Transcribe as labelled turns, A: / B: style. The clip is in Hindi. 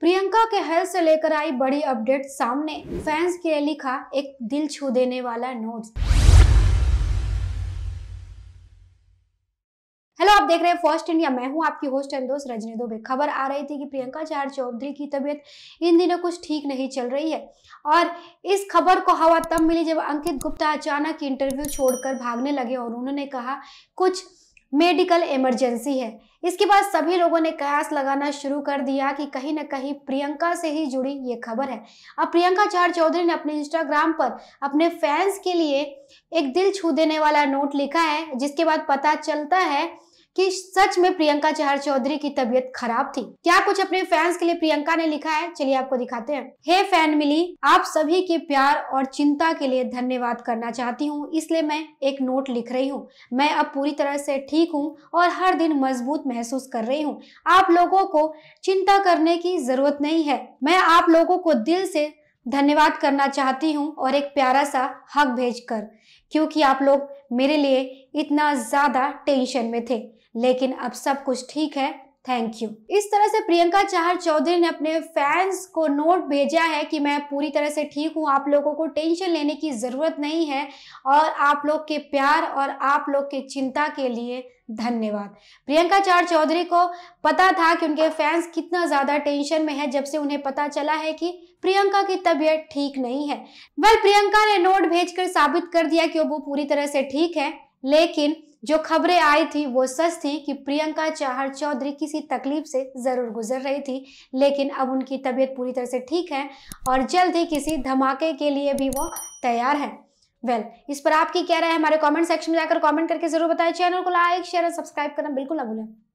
A: प्रियंका के हेल्थ से लेकर आई बड़ी अपडेट सामने फैंस के लिए लिखा एक दिल छू देने वाला नोट हेलो आप देख रहे हैं फर्स्ट इंडिया मैं हूं आपकी होस्ट एंड दोस्त रजनी दुबे खबर आ रही थी कि प्रियंका चार चौधरी की तबीयत इन दिनों कुछ ठीक नहीं चल रही है और इस खबर को हवा तब मिली जब अंकित गुप्ता अचानक इंटरव्यू छोड़कर भागने लगे और उन्होंने कहा कुछ मेडिकल इमरजेंसी है इसके बाद सभी लोगों ने कयास लगाना शुरू कर दिया कि कहीं ना कहीं प्रियंका से ही जुड़ी ये खबर है अब प्रियंका चार चौधरी ने अपने इंस्टाग्राम पर अपने फैंस के लिए एक दिल छू देने वाला नोट लिखा है जिसके बाद पता चलता है कि सच में प्रियंका चहर चौधरी की तबीयत खराब थी क्या कुछ अपने फैंस के लिए प्रियंका ने लिखा है चलिए आपको दिखाते हैं हे फैन मिली आप सभी के प्यार और चिंता के लिए धन्यवाद करना चाहती हूँ इसलिए मैं एक नोट लिख रही हूँ मैं अब पूरी तरह से ठीक हूँ और हर दिन मजबूत महसूस कर रही हूँ आप लोगों को चिंता करने की जरूरत नहीं है मैं आप लोगों को दिल से धन्यवाद करना चाहती हूँ और एक प्यारा सा हक कर क्योंकि आप लोग मेरे लिए इतना ज़्यादा टेंशन में थे लेकिन अब सब कुछ ठीक है थैंक यू इस तरह से प्रियंका चाहर चौधरी ने अपने फैंस को नोट भेजा है कि मैं पूरी तरह से ठीक हूँ आप लोगों को टेंशन लेने की ज़रूरत नहीं है और आप लोग के प्यार और आप लोग के चिंता के लिए धन्यवाद प्रियंका चार चौधरी को पता था कि उनके फैंस कितना ज़्यादा टेंशन में है जब से उन्हें पता चला है कि प्रियंका की तबीयत ठीक नहीं है वेल प्रियंका ने नोट भेजकर साबित कर दिया कि वो पूरी तरह से ठीक है लेकिन जो खबरें आई थी वो सच थी कि प्रियंका चाहर चौधरी किसी तकलीफ से ज़रूर गुजर रही थी लेकिन अब उनकी तबीयत पूरी तरह से ठीक है और जल्द ही किसी धमाके के लिए भी वो तैयार है वेल well, इस पर आपकी क्या राय है हमारे कमेंट सेक्शन में जाकर कमेंट करके जरूर बताएं चैनल को लाइक शेयर और सब्सक्राइब करना बिल्कुल ना भूलें